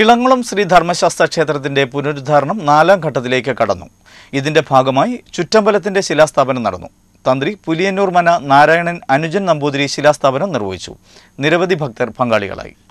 ഇളങ്കുളം ശ്രീ ധർമ്മശാസ്ത്ര ക്ഷേത്രത്തിന്റെ പുനരുദ്ധാരണം നാലാം ഘട്ടത്തിലേക്ക് കടന്നു ഇതിന്റെ ഭാഗമായി ചുറ്റമ്പലത്തിന്റെ ശിലാസ്ഥാപനം നടന്നു തന്ത്രി പുലിയന്നൂർ മന നാരായണൻ അനുജൻ നമ്പൂതിരി ശിലാസ്ഥാപനം നിർവഹിച്ചു നിരവധി ഭക്തർ പങ്കാളികളായി